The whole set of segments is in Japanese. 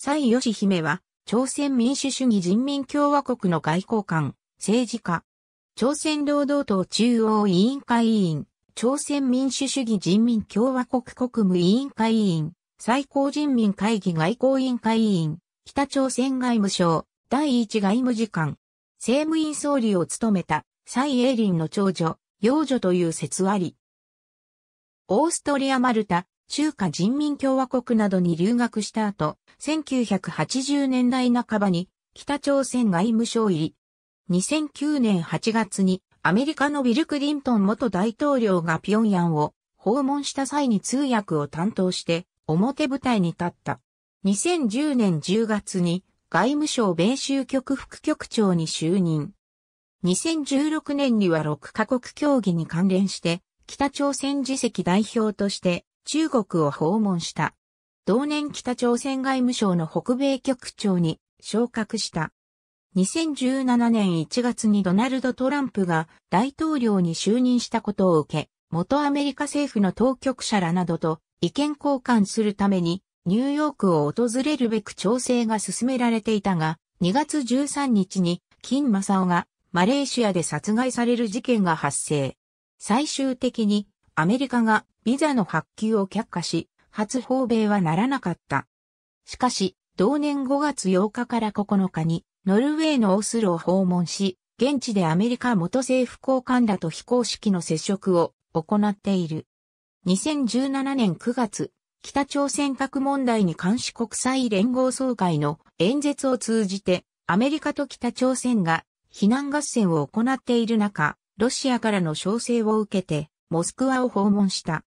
蔡義姫は、朝鮮民主主義人民共和国の外交官、政治家、朝鮮労働党中央委員会委員、朝鮮民主主義人民共和国国務委員会委員、最高人民会議外交委員会委員、北朝鮮外務省、第一外務次官、政務院総理を務めた、蔡英林の長女、幼女という説あり。オーストリア・マルタ、中華人民共和国などに留学した後、1980年代半ばに北朝鮮外務省入り、2009年8月にアメリカのビル・クリントン元大統領が平壌を訪問した際に通訳を担当して表舞台に立った。2010年10月に外務省米州局副局長に就任。2016年には6カ国協議に関連して北朝鮮次席代表として中国を訪問した。同年北朝鮮外務省の北米局長に昇格した。2017年1月にドナルド・トランプが大統領に就任したことを受け、元アメリカ政府の当局者らなどと意見交換するためにニューヨークを訪れるべく調整が進められていたが、2月13日に金正男がマレーシアで殺害される事件が発生。最終的にアメリカがビザの発給を却下し、初訪米はならなかった。しかし、同年5月8日から9日に、ノルウェーのオスロを訪問し、現地でアメリカ元政府高官らと非公式の接触を行っている。2017年9月、北朝鮮核問題に関し国際連合総会の演説を通じて、アメリカと北朝鮮が避難合戦を行っている中、ロシアからの招請を受けて、モスクワを訪問した。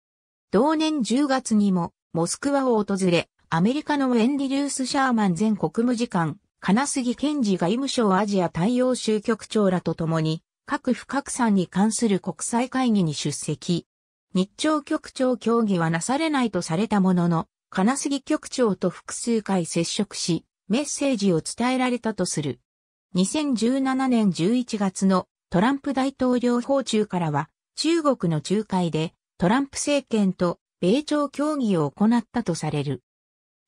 同年10月にも、モスクワを訪れ、アメリカのウェンディ・リュース・シャーマン前国務次官、金杉健治外務省アジア対応州局長らと共に、核不拡散に関する国際会議に出席。日朝局長協議はなされないとされたものの、金杉局長と複数回接触し、メッセージを伝えられたとする。2017年11月のトランプ大統領訪中からは、中国の仲介でトランプ政権と米朝協議を行ったとされる。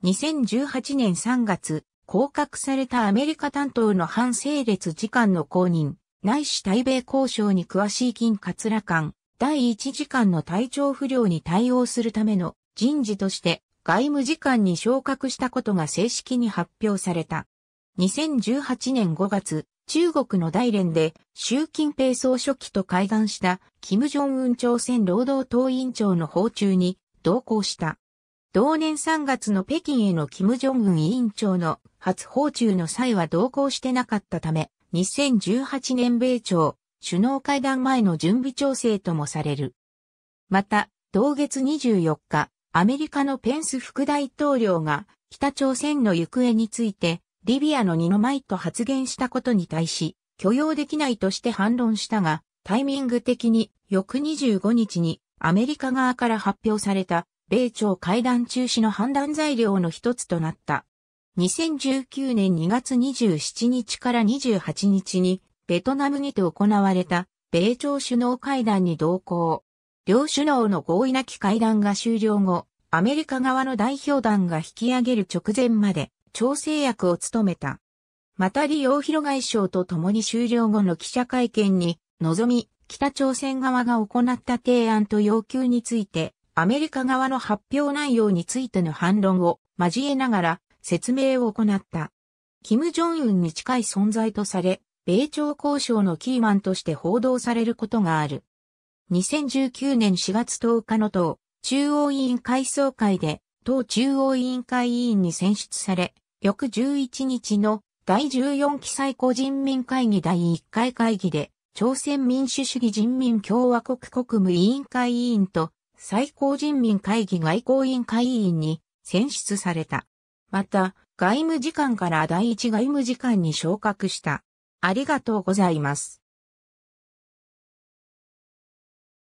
2018年3月、降格されたアメリカ担当の反整列次官の公認、内視対米交渉に詳しい金桂官、第1次官の体調不良に対応するための人事として外務次官に昇格したことが正式に発表された。2018年5月、中国の大連で習近平総書記と会談した金正恩朝鮮労働党委員長の訪中に同行した。同年3月の北京への金正恩委員長の初訪中の際は同行してなかったため、2018年米朝首脳会談前の準備調整ともされる。また、同月24日、アメリカのペンス副大統領が北朝鮮の行方についてリビアの二の舞と発言したことに対し、許容できないとして反論したが、タイミング的に翌25日にアメリカ側から発表された米朝会談中止の判断材料の一つとなった。2019年2月27日から28日にベトナムにて行われた米朝首脳会談に同行。両首脳の合意なき会談が終了後、アメリカ側の代表団が引き上げる直前まで調整役を務めた。また李陽広外相と共に終了後の記者会見に、望み、北朝鮮側が行った提案と要求について、アメリカ側の発表内容についての反論を交えながら説明を行った。金正恩に近い存在とされ、米朝交渉のキーマンとして報道されることがある。2019年4月10日の党中央委員会総会で党中央委員会委員に選出され、翌11日の第14期最高人民会議第1回会議で、朝鮮民主主義人民共和国国務委員会委員と最高人民会議外交委員会委員に選出された。また、外務次官から第一外務次官に昇格した。ありがとうございます。